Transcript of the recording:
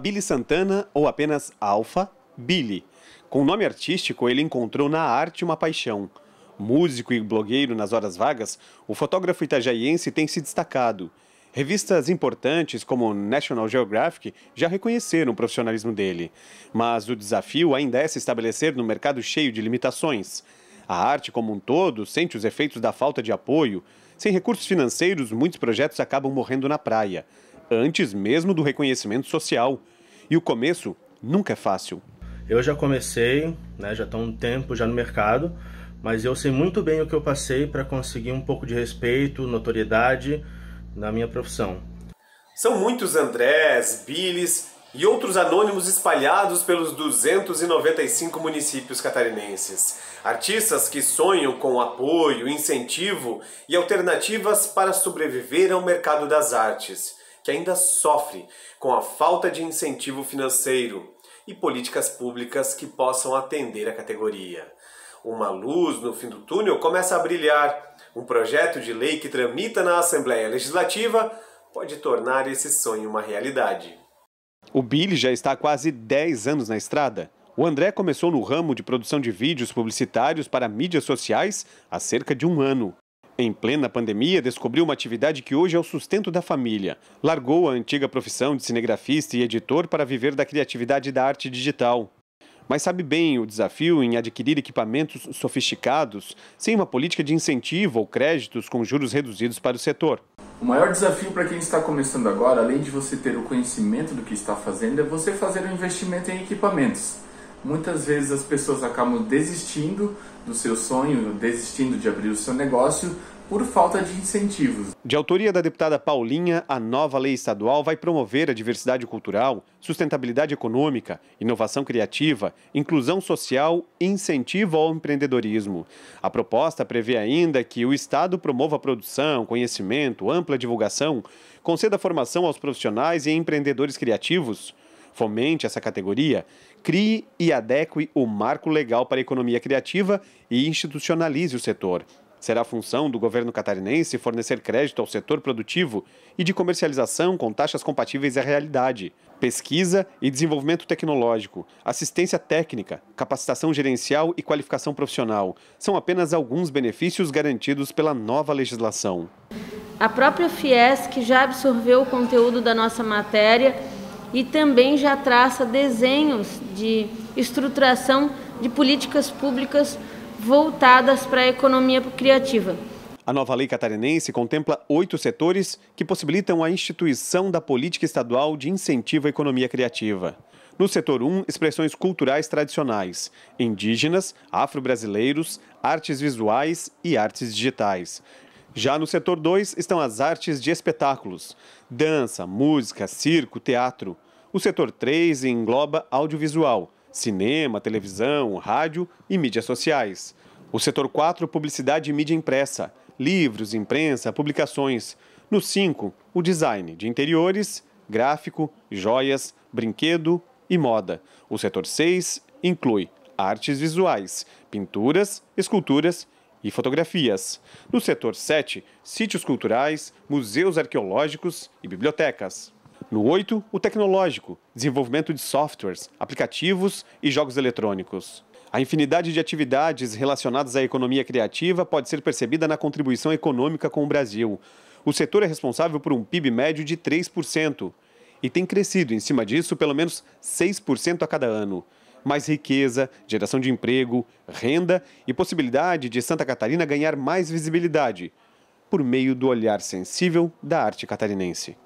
Billy Santana, ou apenas Alfa Billy. Com o nome artístico, ele encontrou na arte uma paixão. Músico e blogueiro nas horas vagas, o fotógrafo itajaiense tem se destacado. Revistas importantes como National Geographic já reconheceram o profissionalismo dele, mas o desafio ainda é se estabelecer no mercado cheio de limitações. A arte como um todo sente os efeitos da falta de apoio, sem recursos financeiros, muitos projetos acabam morrendo na praia, antes mesmo do reconhecimento social. E o começo nunca é fácil. Eu já comecei, né, já estou um tempo já no mercado, mas eu sei muito bem o que eu passei para conseguir um pouco de respeito, notoriedade na minha profissão. São muitos Andrés, Billis e outros anônimos espalhados pelos 295 municípios catarinenses. Artistas que sonham com apoio, incentivo e alternativas para sobreviver ao mercado das artes, que ainda sofre com a falta de incentivo financeiro e políticas públicas que possam atender a categoria. Uma luz no fim do túnel começa a brilhar. Um projeto de lei que tramita na Assembleia Legislativa pode tornar esse sonho uma realidade. O Billy já está há quase 10 anos na estrada. O André começou no ramo de produção de vídeos publicitários para mídias sociais há cerca de um ano. Em plena pandemia, descobriu uma atividade que hoje é o sustento da família. Largou a antiga profissão de cinegrafista e editor para viver da criatividade da arte digital mas sabe bem o desafio em adquirir equipamentos sofisticados sem uma política de incentivo ou créditos com juros reduzidos para o setor. O maior desafio para quem está começando agora, além de você ter o conhecimento do que está fazendo, é você fazer um investimento em equipamentos. Muitas vezes as pessoas acabam desistindo do seu sonho, desistindo de abrir o seu negócio por falta de incentivos. De autoria da deputada Paulinha, a nova lei estadual vai promover a diversidade cultural, sustentabilidade econômica, inovação criativa, inclusão social e incentivo ao empreendedorismo. A proposta prevê ainda que o Estado promova a produção, conhecimento, ampla divulgação, conceda formação aos profissionais e empreendedores criativos fomente essa categoria, crie e adeque o marco legal para a economia criativa e institucionalize o setor. Será função do governo catarinense fornecer crédito ao setor produtivo e de comercialização com taxas compatíveis à realidade, pesquisa e desenvolvimento tecnológico, assistência técnica, capacitação gerencial e qualificação profissional. São apenas alguns benefícios garantidos pela nova legislação. A própria Fiesc já absorveu o conteúdo da nossa matéria e também já traça desenhos de estruturação de políticas públicas voltadas para a economia criativa. A nova lei catarinense contempla oito setores que possibilitam a instituição da política estadual de incentivo à economia criativa. No setor 1, um, expressões culturais tradicionais, indígenas, afro-brasileiros, artes visuais e artes digitais. Já no setor 2 estão as artes de espetáculos, dança, música, circo, teatro. O setor 3 engloba audiovisual, cinema, televisão, rádio e mídias sociais. O setor 4, publicidade e mídia impressa, livros, imprensa, publicações. No 5, o design de interiores, gráfico, joias, brinquedo e moda. O setor 6 inclui artes visuais, pinturas, esculturas e fotografias. No setor 7, sítios culturais, museus arqueológicos e bibliotecas. No 8, o tecnológico, desenvolvimento de softwares, aplicativos e jogos eletrônicos. A infinidade de atividades relacionadas à economia criativa pode ser percebida na contribuição econômica com o Brasil. O setor é responsável por um PIB médio de 3% e tem crescido, em cima disso, pelo menos 6% a cada ano. Mais riqueza, geração de emprego, renda e possibilidade de Santa Catarina ganhar mais visibilidade por meio do olhar sensível da arte catarinense.